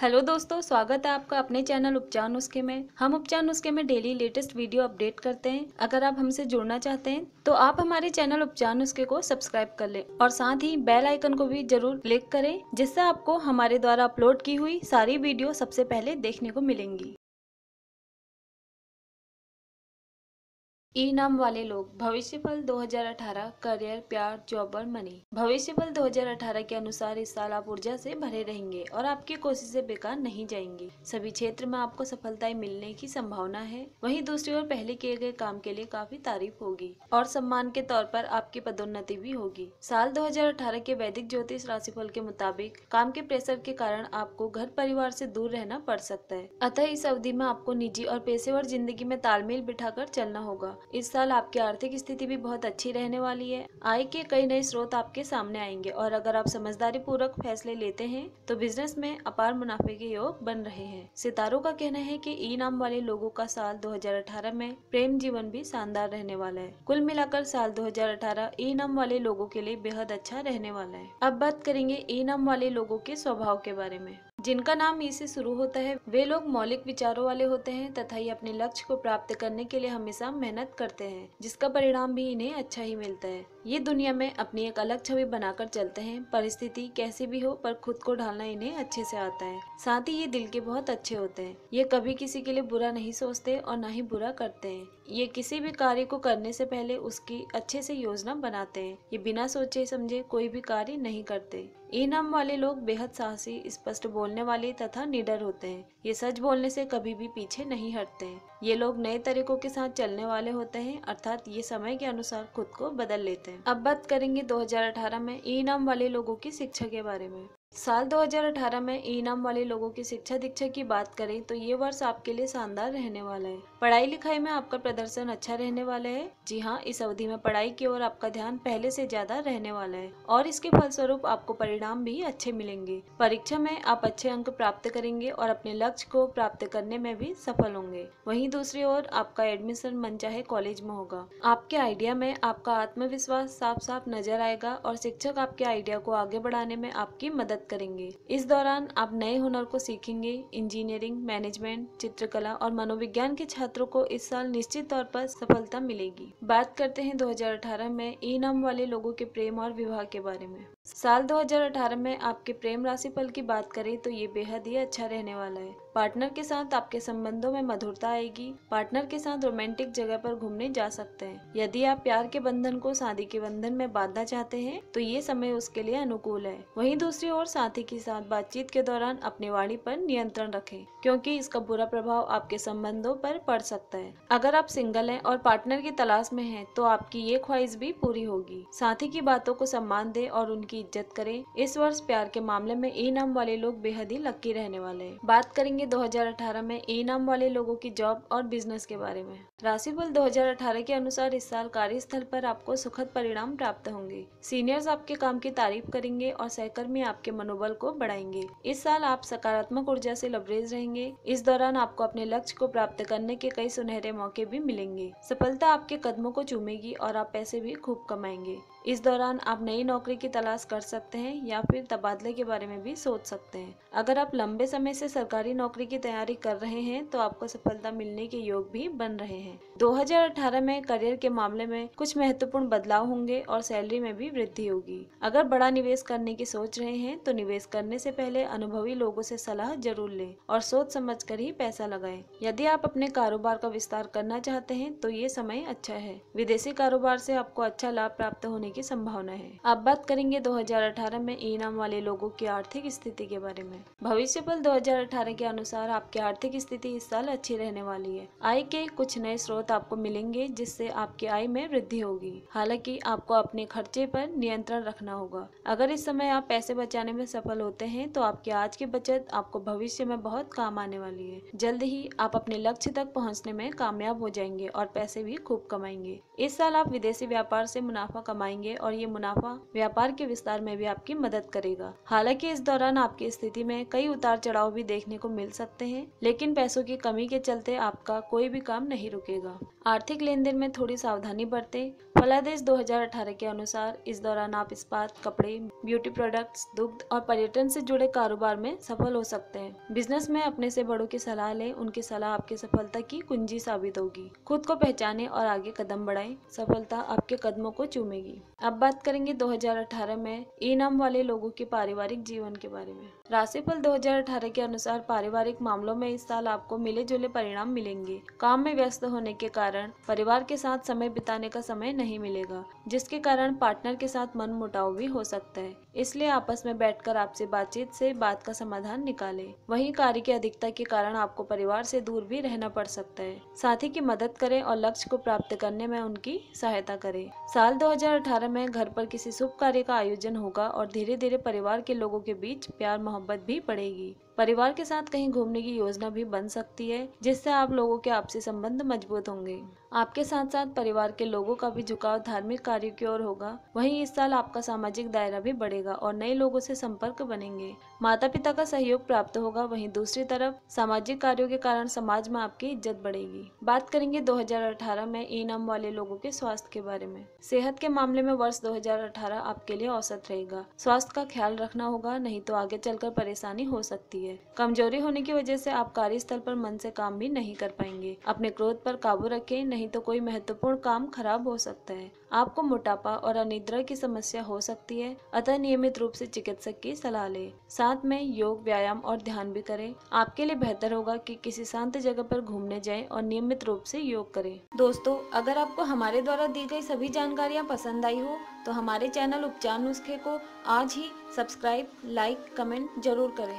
hello दोस्तों स्वागत है आपका अपने चैनल उपचार नुस्खे में हम उपचार नुस्खे में डेली लेटेस्ट वीडियो अपडेट करते हैं अगर आप हमसे जुड़ना चाहते हैं तो आप हमारे चैनल उपचार नुस्खे को सब्सक्राइब कर लें और साथ ही बेल आइकन को भी जरूर क्लिक करें जिससे आपको हमारे द्वारा अपलोड की हुई सारी वीडियो सबसे पहले देखने को मिलेंगी ई नाम वाले लोग भविष्य फल दो करियर प्यार जॉब और मनी भविष्य फल दो के अनुसार इस साल आप ऊर्जा से भरे रहेंगे और आपकी कोशिशें बेकार नहीं जाएंगी सभी क्षेत्र में आपको सफलताएं मिलने की संभावना है वहीं दूसरी ओर पहले किए गए काम के लिए काफी तारीफ होगी और सम्मान के तौर पर आपकी पदोन्नति भी होगी साल दो के वैदिक ज्योतिष राशिफल के मुताबिक काम के प्रेशर के कारण आपको घर परिवार ऐसी दूर रहना पड़ सकता है अतः इस अवधि में आपको निजी और पेशेवर जिंदगी में तालमेल बिठा चलना होगा इस साल आपकी आर्थिक स्थिति भी बहुत अच्छी रहने वाली है आय के कई नए स्रोत आपके सामने आएंगे और अगर आप समझदारी पूर्वक फैसले लेते हैं तो बिजनेस में अपार मुनाफे के योग बन रहे हैं सितारों का कहना है की ई नाम वाले लोगों का साल दो में प्रेम जीवन भी शानदार रहने वाला है कुल मिलाकर साल दो ई नाम वाले लोगों के लिए बेहद अच्छा रहने वाला है अब बात करेंगे ई नाम वाले लोगों के स्वभाव के बारे में जिनका नाम ई से शुरू होता है वे लोग मौलिक विचारों वाले होते हैं तथा ये अपने लक्ष्य को प्राप्त करने के लिए हमेशा मेहनत करते हैं जिसका परिणाम भी इन्हें अच्छा ही मिलता है ये दुनिया में अपनी एक अलग छवि बनाकर चलते हैं परिस्थिति कैसी भी हो पर खुद को ढालना इन्हें अच्छे से आता है साथ ही ये दिल के बहुत अच्छे होते हैं ये कभी किसी के लिए बुरा नहीं सोचते और ना ही बुरा करते हैं ये किसी भी कार्य को करने से पहले उसकी अच्छे से योजना बनाते हैं ये बिना सोचे समझे कोई भी कार्य नहीं करते इनाम वाले लोग बेहद साहसी स्पष्ट बोलने वाले तथा निडर होते हैं ये सच बोलने से कभी भी पीछे नहीं हटते हैं ये लोग नए तरीकों के साथ चलने वाले होते हैं अर्थात ये समय के अनुसार खुद को बदल लेते हैं अब बात करेंगे 2018 में ई नाम वाले लोगों की शिक्षा के बारे में साल 2018 में इनाम वाले लोगों की शिक्षा दीक्षा की बात करें तो ये वर्ष आपके लिए शानदार रहने वाला है पढ़ाई लिखाई में आपका प्रदर्शन अच्छा रहने वाला है जी हाँ इस अवधि में पढ़ाई की ओर आपका ध्यान पहले से ज्यादा रहने वाला है और इसके फलस्वरूप आपको परिणाम भी अच्छे मिलेंगे परीक्षा में आप अच्छे अंक प्राप्त करेंगे और अपने लक्ष्य को प्राप्त करने में भी सफल होंगे वही दूसरी ओर आपका एडमिशन मन चाहे कॉलेज में होगा आपके आइडिया में आपका आत्मविश्वास साफ साफ नजर आएगा और शिक्षक आपके आइडिया को आगे बढ़ाने में आपकी मदद बात करेंगे इस दौरान आप नए हुनर को सीखेंगे इंजीनियरिंग मैनेजमेंट चित्रकला और मनोविज्ञान के छात्रों को इस साल निश्चित तौर पर सफलता मिलेगी बात करते हैं 2018 में ई नाम वाले लोगों के प्रेम और विवाह के बारे में साल 2018 में आपके प्रेम राशि फल की बात करें तो ये बेहद ही अच्छा रहने वाला है पार्टनर के साथ आपके संबंधों में मधुरता आएगी पार्टनर के साथ रोमांटिक जगह पर घूमने जा सकते हैं यदि आप प्यार के बंधन को शादी के बंधन में बांधना चाहते हैं तो ये समय उसके लिए अनुकूल है वहीं दूसरी ओर साथी के साथ बातचीत के दौरान अपनी वाणी पर नियंत्रण रखें क्योंकि इसका बुरा प्रभाव आपके संबंधों पर पड़ सकता है अगर आप सिंगल हैं और पार्टनर की तलाश में हैं तो आपकी ये ख्वाहिश भी पूरी होगी साथी की बातों को सम्मान दें और उनकी की इज्जत करें इस वर्ष प्यार के मामले में ए नाम वाले लोग बेहद ही लक्की रहने वाले हैं बात करेंगे 2018 में ए नाम वाले लोगों की जॉब और बिजनेस के बारे में राशिफल 2018 के अनुसार इस साल कार्यस्थल पर आपको सुखद परिणाम प्राप्त होंगे सीनियर्स आपके काम की तारीफ करेंगे और सहकर्मी आपके मनोबल को बढ़ाएंगे इस साल आप सकारात्मक ऊर्जा से लबरेज रहेंगे इस दौरान आपको अपने लक्ष्य को प्राप्त करने के कई सुनहरे मौके भी मिलेंगे सफलता आपके कदमों को चूमेगी और आप पैसे भी खूब कमाएंगे इस दौरान आप नई नौकरी की तलाश कर सकते हैं या फिर तबादले के बारे में भी सोच सकते हैं अगर आप लंबे समय से सरकारी नौकरी की तैयारी कर रहे हैं तो आपको सफलता मिलने के योग भी बन रहे हैं 2018 में करियर के मामले में कुछ महत्वपूर्ण बदलाव होंगे और सैलरी में भी वृद्धि होगी अगर बड़ा निवेश करने की सोच रहे हैं तो निवेश करने से पहले अनुभवी लोगों से सलाह जरूर लें और सोच समझ कर ही पैसा लगाए यदि आप अपने कारोबार का विस्तार करना चाहते हैं तो ये समय अच्छा है विदेशी कारोबार से आपको अच्छा लाभ प्राप्त होने की संभावना है अब बात करेंगे 2018 में इनाम वाले लोगों की आर्थिक स्थिति के बारे में भविष्य बल दो के अनुसार आपकी आर्थिक स्थिति इस साल अच्छी रहने वाली है आय के कुछ नए स्रोत आपको मिलेंगे जिससे आपकी आय में वृद्धि होगी हालांकि आपको अपने खर्चे पर नियंत्रण रखना होगा अगर इस समय आप पैसे बचाने में सफल होते हैं तो आपकी आज की बचत आपको भविष्य में बहुत काम आने वाली है जल्द ही आप अपने लक्ष्य तक पहुँचने में कामयाब हो जाएंगे और पैसे भी खूब कमाएंगे इस साल आप विदेशी व्यापार से मुनाफा कमाएंगे पाएंगे और ये मुनाफा व्यापार के विस्तार में भी आपकी मदद करेगा हालांकि इस दौरान आपकी स्थिति में कई उतार चढ़ाव भी देखने को मिल सकते हैं लेकिन पैसों की कमी के चलते आपका कोई भी काम नहीं रुकेगा आर्थिक लेन देन में थोड़ी सावधानी बरते फलादेश 2018 के अनुसार इस दौरान आप इस्पात कपड़े ब्यूटी प्रोडक्ट्स दुग्ध और पर्यटन से जुड़े कारोबार में सफल हो सकते हैं बिजनेस में अपने से बड़ों की सलाह लें उनकी सलाह आपकी सफलता की कुंजी साबित होगी खुद को पहचाने और आगे कदम बढ़ाएं सफलता आपके कदमों को चूमेगी अब बात करेंगे 2018 में इनाम वाले लोगों के पारिवारिक जीवन के बारे में राशिफल 2018 के अनुसार पारिवारिक मामलों में इस साल आपको मिले जुले परिणाम मिलेंगे काम में व्यस्त होने के कारण परिवार के साथ समय बिताने का समय नहीं मिलेगा जिसके कारण पार्टनर के साथ मन मुटाव भी हो सकता है इसलिए आपस में बैठकर आपसे बातचीत से बात का समाधान निकाले वहीं कार्य की अधिकता के कारण आपको परिवार से दूर भी रहना पड़ सकता है साथी की मदद करें और लक्ष्य को प्राप्त करने में उनकी सहायता करें साल 2018 में घर पर किसी शुभ कार्य का आयोजन होगा और धीरे धीरे परिवार के लोगों के बीच प्यार मोहब्बत मोहब्बत भी बढ़ेगी परिवार के साथ कहीं घूमने की योजना भी बन सकती है जिससे आप लोगों के आपसी संबंध मजबूत होंगे आपके साथ साथ परिवार के लोगों का भी झुकाव धार्मिक कार्यों की ओर होगा वहीं इस साल आपका सामाजिक दायरा भी बढ़ेगा और नए लोगों से संपर्क बनेंगे माता पिता का सहयोग प्राप्त होगा वहीं दूसरी तरफ सामाजिक कार्यों के कारण समाज में आपकी इज्जत बढ़ेगी बात करेंगे 2018 में ई नाम वाले लोगों के स्वास्थ्य के बारे में सेहत के मामले में वर्ष दो आपके लिए औसत रहेगा स्वास्थ्य का ख्याल रखना होगा नहीं तो आगे चलकर परेशानी हो सकती होती है कमजोरी होने की वजह से आप कार्यस्थल पर मन से काम भी नहीं कर पाएंगे अपने क्रोध पर काबू रखें नहीं तो कोई महत्वपूर्ण काम खराब हो सकता है आपको मोटापा और अनिद्रा की समस्या हो सकती है अतः नियमित रूप से चिकित्सक की सलाह लें साथ में योग व्यायाम और ध्यान भी करें आपके लिए बेहतर होगा कि किसी शांत जगह पर घूमने जाएं और नियमित रूप से योग करें दोस्तों अगर आपको हमारे द्वारा दी गई सभी जानकारियाँ पसंद आई हो तो हमारे चैनल उपचार नुस्खे को आज ही सब्सक्राइब लाइक कमेंट जरूर करें